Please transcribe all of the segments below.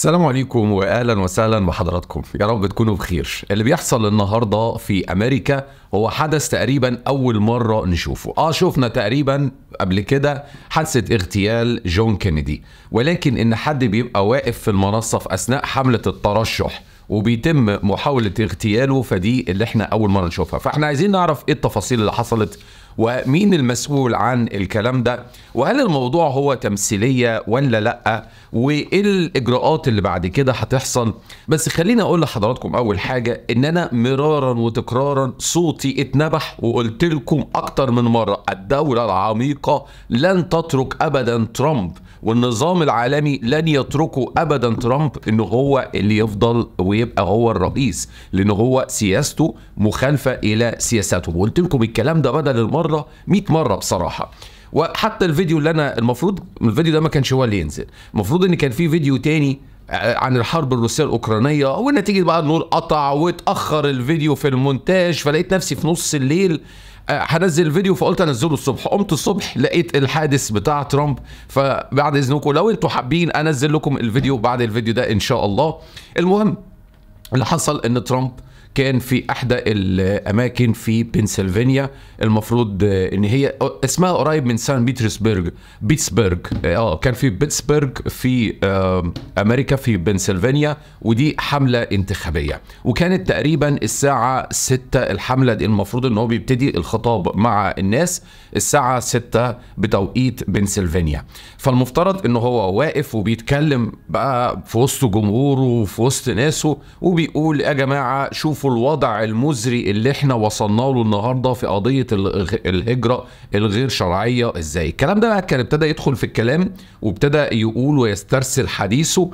السلام عليكم واهلا وسهلا بحضراتكم يا رب تكونوا بخير اللي بيحصل النهارده في امريكا هو حدث تقريبا اول مره نشوفه اه شفنا تقريبا قبل كده حادثه اغتيال جون كينيدي ولكن ان حد بيبقى واقف في المنصه في اثناء حمله الترشح وبيتم محاوله اغتياله فدي اللي احنا اول مره نشوفها فاحنا عايزين نعرف ايه التفاصيل اللي حصلت ومين المسؤول عن الكلام ده وهل الموضوع هو تمثيليه ولا لا وايه الاجراءات اللي بعد كده هتحصل بس خليني اقول لحضراتكم اول حاجه ان انا مرارا وتكرارا صوتي اتنبح وقلت لكم اكتر من مره الدوله العميقه لن تترك ابدا ترامب والنظام العالمي لن يتركه ابدا ترامب ان هو اللي يفضل ويبقى هو الرئيس لان هو سياسته مخالفه الى سياساتهم وقلت لكم الكلام ده بدل المره 100 مره بصراحه وحتى الفيديو اللي انا المفروض الفيديو ده ما كانش هو اللي ينزل المفروض ان كان في فيديو تاني آه، عن الحرب الروسيه الاوكرانيه والنتيجه بقى النور قطع واتاخر الفيديو في المونتاج فلقيت نفسي في نص الليل هنزل الفيديو فقلت انزله الصبح قمت الصبح لقيت الحادث بتاع ترامب فبعد اذنكم لو انتم حابين انزل لكم الفيديو بعد الفيديو ده ان شاء الله المهم اللي حصل ان ترامب كان في احدى الاماكن في بنسلفانيا المفروض ان هي اسمها قريب من سان بيترسبرج بيتسبرج اه كان في بيتسبرج في آه، امريكا في بنسلفانيا ودي حمله انتخابيه وكانت تقريبا الساعه 6 الحمله دي المفروض ان هو بيبتدي الخطاب مع الناس الساعه 6 بتوقيت بنسلفانيا فالمفترض ان هو واقف وبيتكلم بقى في وسط جمهوره وفي وسط ناسه وبيقول يا جماعه شوف شوفوا الوضع المزري اللي احنا وصلنا له النهارده في قضيه الهجره الغير شرعيه ازاي الكلام ده بقى كان ابتدى يدخل في الكلام وابتدى يقول ويسترسل حديثه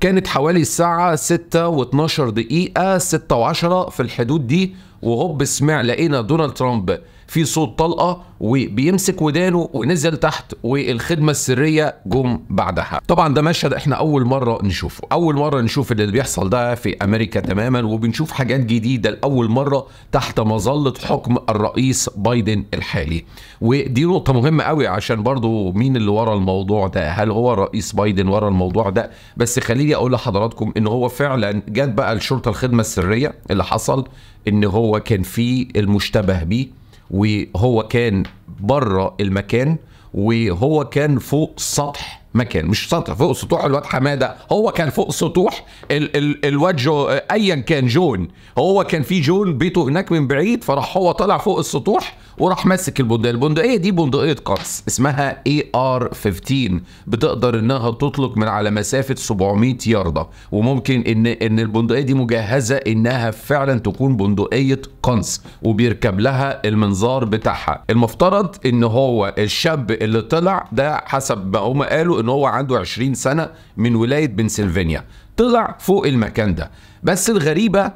كانت حوالي الساعة 6 و12 دقيقة 6 و10 في الحدود دي وهوب سمع لقينا دونالد ترامب في صوت طلقه وبيمسك ودانه ونزل تحت والخدمه السريه جم بعدها طبعا ده مشهد احنا اول مره نشوفه اول مره نشوف اللي بيحصل ده في امريكا تماما وبنشوف حاجات جديده لاول مره تحت مظله حكم الرئيس بايدن الحالي ودي نقطه مهمه قوي عشان برضو مين اللي ورا الموضوع ده هل هو الرئيس بايدن ورا الموضوع ده بس خليني اقول لحضراتكم ان هو فعلا جت بقى الشرطه الخدمه السريه اللي حصل ان هو هو كان في المشتبه بيه وهو كان بره المكان وهو كان فوق سطح مكان مش سطح فوق سطوح الواد حماده هو كان فوق سطوح ال ال الواد جو ايا كان جون هو كان في جون بيته هناك من بعيد فراح هو طالع فوق السطوح وراح ماسك البندقيه البندقيه دي بندقيه قفص اسمها اي ار 15 بتقدر انها تطلق من على مسافه 700 يارده وممكن ان ان البندقيه دي مجهزه انها فعلا تكون بندقيه قنص وبيركب لها المنظار بتاعها المفترض ان هو الشاب اللي طلع ده حسب ما هم قالوا ان هو عنده 20 سنه من ولايه بنسلفانيا طلع فوق المكان ده بس الغريبه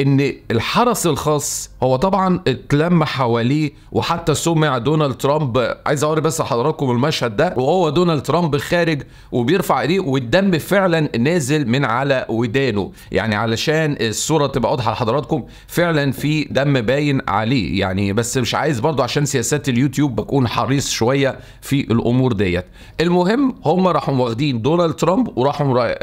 ان الحرس الخاص هو طبعا اتلم حواليه وحتى سمع دونالد ترامب عايز اوري بس لحضراتكم المشهد ده وهو دونالد ترامب خارج وبيرفع ايديه والدم فعلا نازل من على ودانه يعني علشان الصوره تبقى واضحه لحضراتكم فعلا في دم باين عليه يعني بس مش عايز برضه عشان سياسات اليوتيوب بكون حريص شويه في الامور ديت المهم هم راحوا واخدين دونالد ترامب وراحوا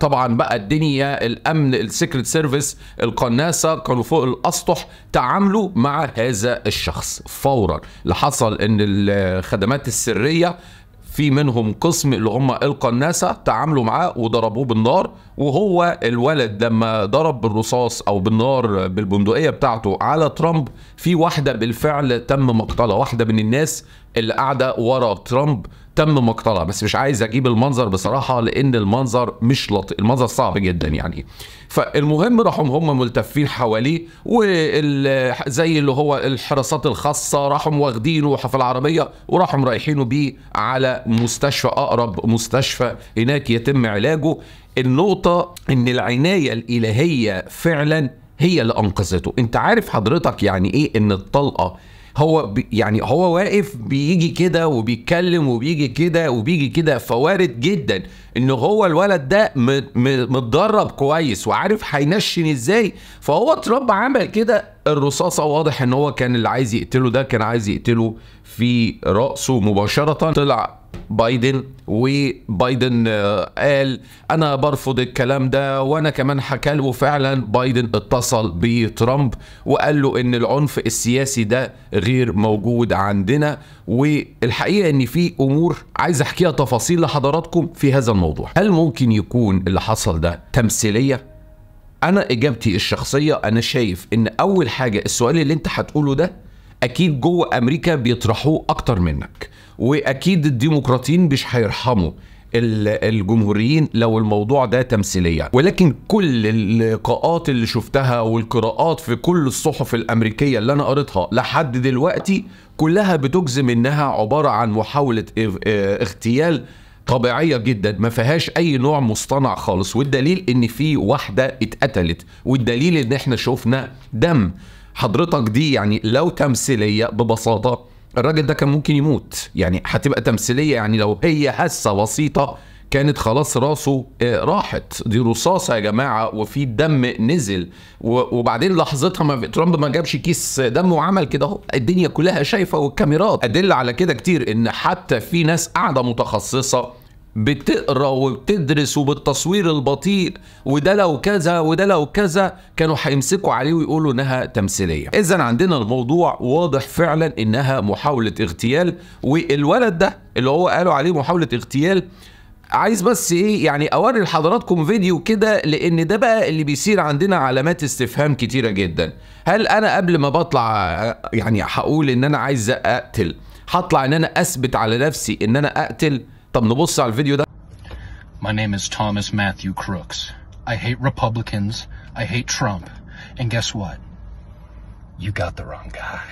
طبعا بقى الدنيا الامن السكرت سيرفيس القناه ناسا كانوا فوق الاسطح تعاملوا مع هذا الشخص فورا لحصل ان الخدمات السريه في منهم قسم اللي هم القى الناسا تعاملوا معاه وضربوه بالنار وهو الولد لما ضرب بالرصاص او بالنار بالبندقيه بتاعته على ترامب في واحده بالفعل تم مقتلها واحده من الناس اللي قاعده ورا ترامب تم مقتلها بس مش عايز اجيب المنظر بصراحه لان المنظر مش لطيف المنظر صعب جدا يعني فالمهم راحوا هم ملتفين حواليه وزي اللي هو الحراسات الخاصه راحوا واخدينه في العربيه وراحوا رايحينه بيه على مستشفى اقرب مستشفى هناك يتم علاجه النقطه ان العنايه الالهيه فعلا هي اللي انقذته انت عارف حضرتك يعني ايه ان الطلقه هو يعني هو واقف بيجي كده وبيتكلم وبيجي كده وبيجي كده فوارد جدا ان هو الولد ده متدرب كويس وعارف هينشن ازاي فهو ترامب عمل كده الرصاصه واضح ان هو كان اللي عايز يقتله ده كان عايز يقتله في راسه مباشره طلع بايدن وبايدن آه، قال انا برفض الكلام ده وانا كمان حكى له فعلا بايدن اتصل بترامب وقال له ان العنف السياسي ده غير موجود عندنا والحقيقه ان في امور عايز احكيها تفاصيل لحضراتكم في هذا الموضوع هل ممكن يكون اللي حصل ده تمثيليه انا اجابتي الشخصيه انا شايف ان اول حاجه السؤال اللي انت هتقوله ده اكيد جوه امريكا بيطرحوه اكتر منك واكيد الديمقراطيين مش هيرحموا الجمهوريين لو الموضوع ده تمثيليا ولكن كل اللقاءات اللي شفتها والقراءات في كل الصحف الامريكيه اللي انا قريتها لحد دلوقتي كلها بتجزم انها عباره عن محاوله آه، اغتيال طبيعيه جدا ما فيهاش اي نوع مصطنع خالص والدليل ان في واحده اتقتلت والدليل ان احنا شفنا دم حضرتك دي يعني لو تمثيليه ببساطه الراجل ده كان ممكن يموت يعني هتبقى تمثيليه يعني لو هي هسه بسيطه كانت خلاص راسه آه، راحت دي رصاصة يا جماعة وفي دم نزل وبعدين لحظتها ما ترامب ما جابش كيس دم وعمل كده اهو الدنيا كلها شايفة والكاميرات أدل على كده كتير إن حتى في ناس قاعدة متخصصة بتقرا وبتدرس وبالتصوير البطيء وده لو كذا وده لو كذا كانوا هيمسكوا عليه ويقولوا انها تمثيليه اذا عندنا الموضوع واضح فعلا انها محاوله اغتيال والولد ده اللي هو قالوا عليه محاوله اغتيال عايز بس ايه يعني اوري لحضراتكم فيديو كده لان ده بقى اللي بيصير عندنا علامات استفهام كتيره جدا هل انا قبل ما بطلع يعني هقول ان انا عايز اقتل هطلع ان انا اثبت على نفسي ان انا اقتل طب نبص على الفيديو ده My name is Thomas Matthew Crooks. I hate Republicans. I hate Trump. And guess what? You got the wrong guy.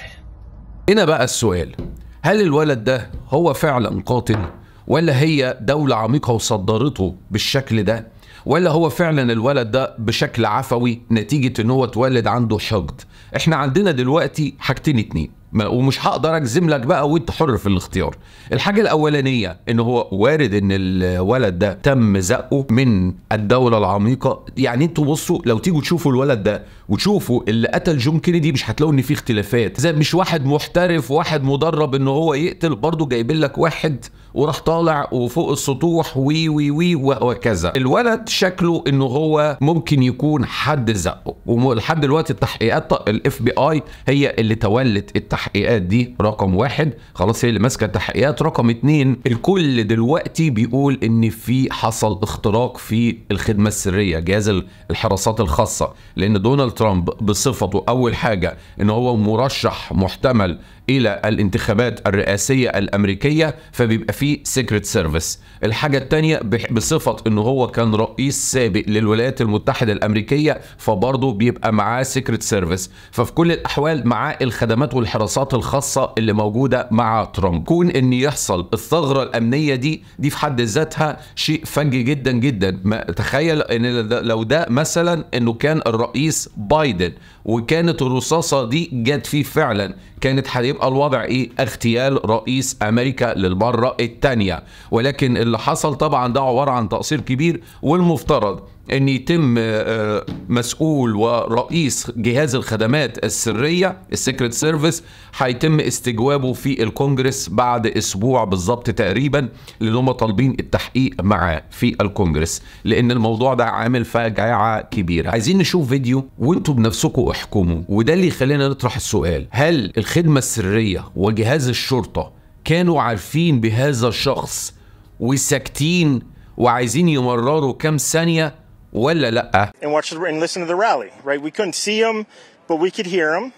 هنا بقى السؤال هل الولد ده هو فعلا قاتل ولا هي دولة عميقة وصدرته بالشكل ده ولا هو فعلا الولد ده بشكل عفوي نتيجة ان هو اتولد عنده حقد احنا عندنا دلوقتي حاجتين اتنين ومش هقدر اجزم لك بقى وانت حر في الاختيار الحاجه الاولانيه ان هو وارد ان الولد ده تم زقه من الدوله العميقه يعني انتوا بصوا لو تيجوا تشوفوا الولد ده وتشوفوا اللي قتل جون كينيدي مش هتلاقوا ان في اختلافات زي مش واحد محترف واحد مدرب ان هو يقتل برضه جايبين لك واحد وراح طالع وفوق السطوح وي وي وي وكذا الولد شكله انه هو ممكن يكون حد زقه ولحد دلوقتي التحقيقات الاف بي اي هي اللي تولت التحقيقات التحقيقات دي رقم واحد خلاص هي اللي ماسكه التحقيقات رقم اتنين الكل دلوقتي بيقول ان في حصل اختراق في الخدمه السريه جهاز الحراسات الخاصه لان دونالد ترامب بصفته اول حاجه ان هو مرشح محتمل الى الانتخابات الرئاسيه الامريكيه فبيبقى فيه سيكريت سيرفيس الحاجه الثانيه بصفه انه هو كان رئيس سابق للولايات المتحده الامريكيه فبرضه بيبقى معاه سيكريت سيرفيس ففي كل الاحوال معاه الخدمات والحراسات الخاصه اللي موجوده مع ترامب كون ان يحصل الثغره الامنيه دي دي في حد ذاتها شيء فجي جدا جدا ما تخيل ان لو ده مثلا انه كان الرئيس بايدن وكانت الرصاصه دي جت فيه فعلا كانت هيبقى الوضع ايه اغتيال رئيس امريكا للمره التانية ولكن اللي حصل طبعا ده عباره عن تقصير كبير والمفترض ان يتم آه، مسؤول ورئيس جهاز الخدمات السريه السكرت سيرفيس هيتم استجوابه في الكونجرس بعد اسبوع بالظبط تقريبا لان هم طالبين التحقيق معاه في الكونجرس لان الموضوع ده عامل فجعه كبيره عايزين نشوف فيديو وانتوا بنفسكم احكموا وده اللي يخلينا نطرح السؤال هل الخدمه السريه وجهاز الشرطه كانوا عارفين بهذا الشخص وساكتين وعايزين يمرروا كام ثانيه ولا لا؟ And watch the, and listen to the rally, right? We couldn't see them, but we could hear them.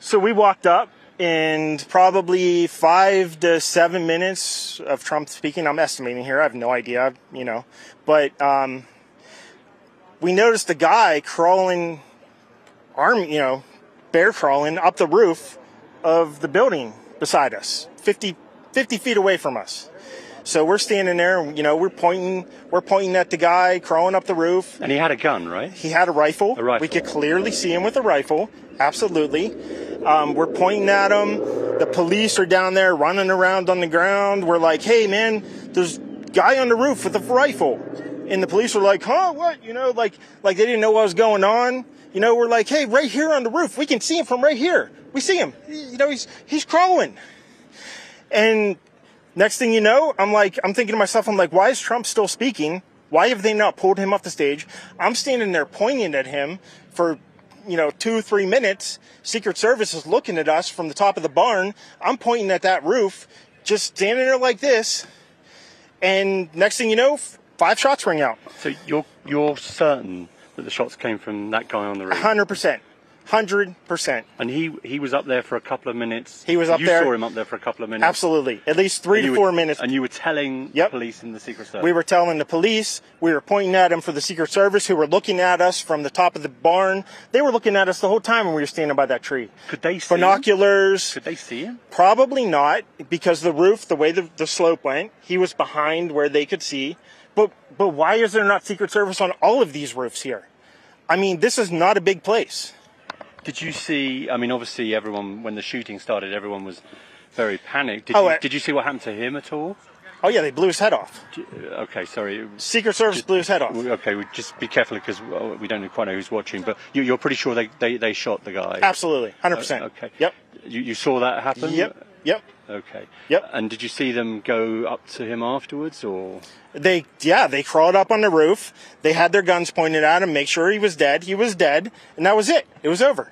So we walked up and probably five to seven minutes of Trump speaking. I'm estimating here. I have no idea, you know. But um, we noticed the guy crawling, arm, you know, bear crawling up the roof of the building beside us, 50, 50 feet away from us. So we're standing there, and, you know, we're pointing, we're pointing at the guy crawling up the roof. And he had a gun, right? He had a rifle. A rifle. We could clearly see him with a rifle. Absolutely. Um, we're pointing at him. The police are down there running around on the ground. We're like, hey, man, there's guy on the roof with a rifle. And the police were like, huh, what? You know, like, like they didn't know what was going on. You know, we're like, hey, right here on the roof, we can see him from right here. We see him. You know, he's, he's crawling. And Next thing you know, I'm like, I'm thinking to myself, I'm like, why is Trump still speaking? Why have they not pulled him off the stage? I'm standing there pointing at him for, you know, two, three minutes. Secret Service is looking at us from the top of the barn. I'm pointing at that roof, just standing there like this. And next thing you know, five shots ring out. So you're, you're certain that the shots came from that guy on the roof? 100%. Hundred percent. And he he was up there for a couple of minutes. He was up you there. You saw him up there for a couple of minutes. Absolutely, at least three and to four were, minutes. And you were telling yep. police in the Secret Service. We were telling the police. We were pointing at him for the Secret Service, who were looking at us from the top of the barn. They were looking at us the whole time when we were standing by that tree. Could they see binoculars? Him? Could they see him? Probably not, because the roof, the way the, the slope went, he was behind where they could see. But but why is there not Secret Service on all of these roofs here? I mean, this is not a big place. Did you see? I mean, obviously, everyone when the shooting started, everyone was very panicked. Did, Oh, you, uh, did you see what happened to him at all? Oh yeah, they blew his head off. Uh, okay, sorry. Secret Service blew his head off. Okay, we just be careful because we don't quite know who's watching. But you, you're pretty sure they, they, they shot the guy. Absolutely, hundred percent. Uh, okay. Yep. You, you saw that happen. Yep. Yep. Okay. Yep. And did you see them go up to him afterwards, or? They, yeah, they crawled up on the roof. They had their guns pointed at him, make sure he was dead. He was dead, and that was it. It was over.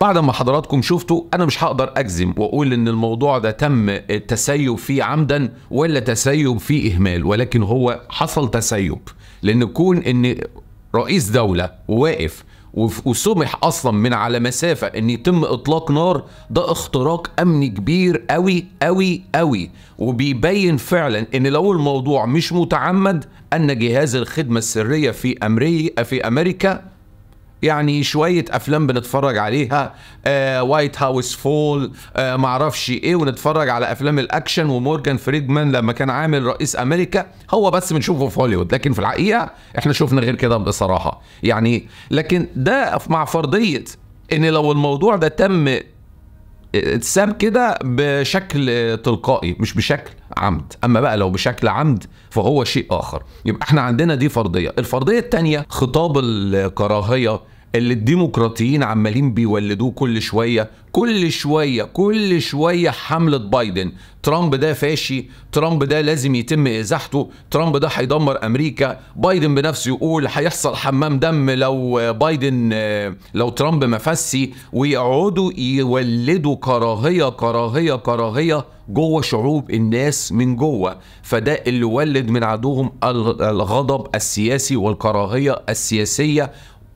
بعد ما حضراتكم شفتوا انا مش هقدر اجزم واقول ان الموضوع ده تم التسيب فيه عمدا ولا تسيب فيه اهمال ولكن هو حصل تسيب لان كون ان رئيس دوله واقف وسمح اصلا من على مسافه ان يتم اطلاق نار ده اختراق امني كبير قوي قوي قوي وبيبين فعلا ان لو الموضوع مش متعمد ان جهاز الخدمه السريه في امريكا في امريكا يعني شويه افلام بنتفرج عليها آه وايت هاوس فول آه معرفش ايه ونتفرج على افلام الاكشن ومورجان فريدمان لما كان عامل رئيس امريكا هو بس بنشوفه في هوليوود لكن في الحقيقه احنا شفنا غير كده بصراحه يعني لكن ده مع فرضيه ان لو الموضوع ده تم اتساب كده بشكل تلقائي مش بشكل عمد اما بقى لو بشكل عمد فهو شيء اخر يبقى احنا عندنا دي فرضيه الفرضيه الثانيه خطاب الكراهيه اللي الديمقراطيين عمالين بيولدوه كل شويه كل شويه كل شويه حمله بايدن ترامب ده فاشي ترامب ده لازم يتم ازاحته ترامب ده هيدمر امريكا بايدن بنفسه يقول هيحصل حمام دم لو بايدن لو ترامب ما فسي ويقعدوا يولدوا كراهيه كراهيه كراهيه جوه شعوب الناس من جوه فده اللي ولد من عدوهم الغضب السياسي والكراهيه السياسيه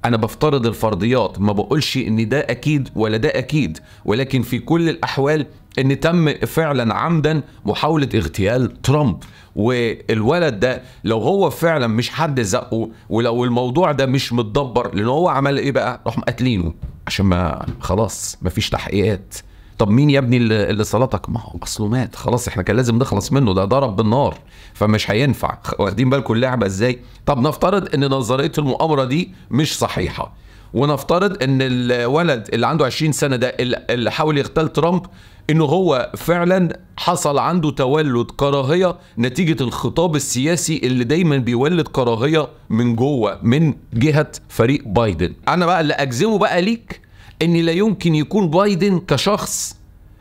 انا بفترض الفرضيات ما بقولش ان ده اكيد ولا ده اكيد ولكن في كل الاحوال ان تم فعلا عمدا محاوله اغتيال ترامب والولد ده لو هو فعلا مش حد زقه ولو الموضوع ده مش متدبر لان هو عمل ايه بقى راح قاتلينه عشان ما خلاص مفيش تحقيقات طب مين يا ابني اللي صلاتك ما هو اصله مات خلاص احنا كان لازم نخلص منه ده ضرب بالنار فمش هينفع واخدين بالكم اللعبه ازاي طب نفترض ان نظريه المؤامره دي مش صحيحه ونفترض ان الولد اللي عنده 20 سنه ده اللي حاول يغتال ترامب انه هو فعلا حصل عنده تولد كراهيه نتيجه الخطاب السياسي اللي دايما بيولد كراهيه من جوه من جهه فريق بايدن انا بقى اللي اجزمه بقى ليك ان لا يمكن يكون بايدن كشخص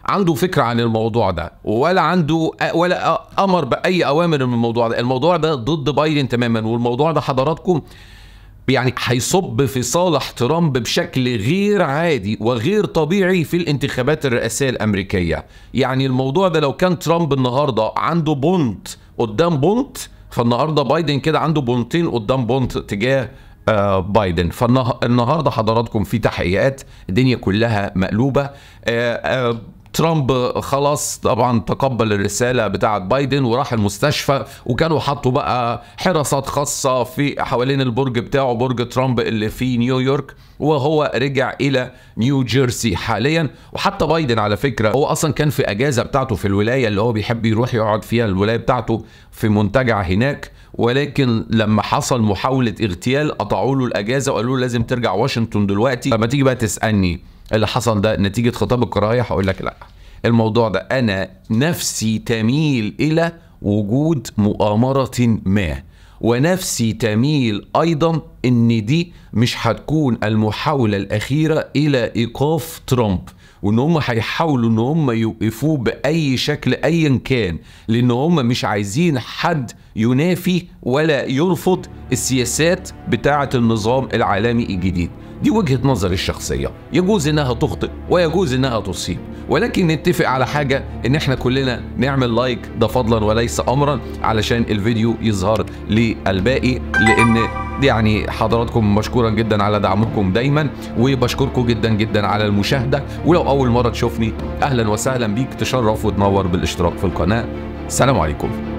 عنده فكرة عن الموضوع ده ولا عنده ولا أمر بأي أوامر من الموضوع ده الموضوع ده ضد بايدن تماما والموضوع ده حضراتكم يعني هيصب في صالح ترامب بشكل غير عادي وغير طبيعي في الانتخابات الرئاسية الأمريكية يعني الموضوع ده لو كان ترامب النهاردة عنده بونت قدام بونت فالنهاردة بايدن كده عنده بونتين قدام بونت تجاه آه، بايدن فالنهارده حضراتكم في تحقيقات الدنيا كلها مقلوبه آه، آه، ترامب خلاص طبعا تقبل الرساله بتاعه بايدن وراح المستشفى وكانوا حطوا بقى حراسات خاصه في حوالين البرج بتاعه برج ترامب اللي في نيويورك وهو رجع الى نيو جيرسي حاليا وحتى بايدن على فكره هو اصلا كان في اجازه بتاعته في الولايه اللي هو بيحب يروح يقعد فيها الولايه بتاعته في منتجع هناك ولكن لما حصل محاوله اغتيال قطعوا له الاجازه وقالوا له لازم ترجع واشنطن دلوقتي فما تيجي بقى تسالني اللي حصل ده نتيجه خطاب الجرايح هقول لك لا الموضوع ده انا نفسي تميل الى وجود مؤامره ما ونفسي تميل ايضا ان دي مش هتكون المحاوله الاخيره الى ايقاف ترامب وان هم هيحاولوا ان هم يوقفوه باي شكل ايا كان لان هم مش عايزين حد ينافي ولا يرفض السياسات بتاعه النظام العالمي الجديد دي وجهة نظري الشخصية يجوز إنها تخطئ ويجوز إنها تصيب ولكن نتفق على حاجة إن إحنا كلنا نعمل لايك ده فضلا وليس أمرا علشان الفيديو يظهر للباقي لأن يعني حضراتكم مشكورا جدا على دعمكم دايما وبشكركم جدا جدا على المشاهدة ولو أول مرة تشوفني أهلا وسهلا بيك تشرف وتنور بالاشتراك في القناة سلام عليكم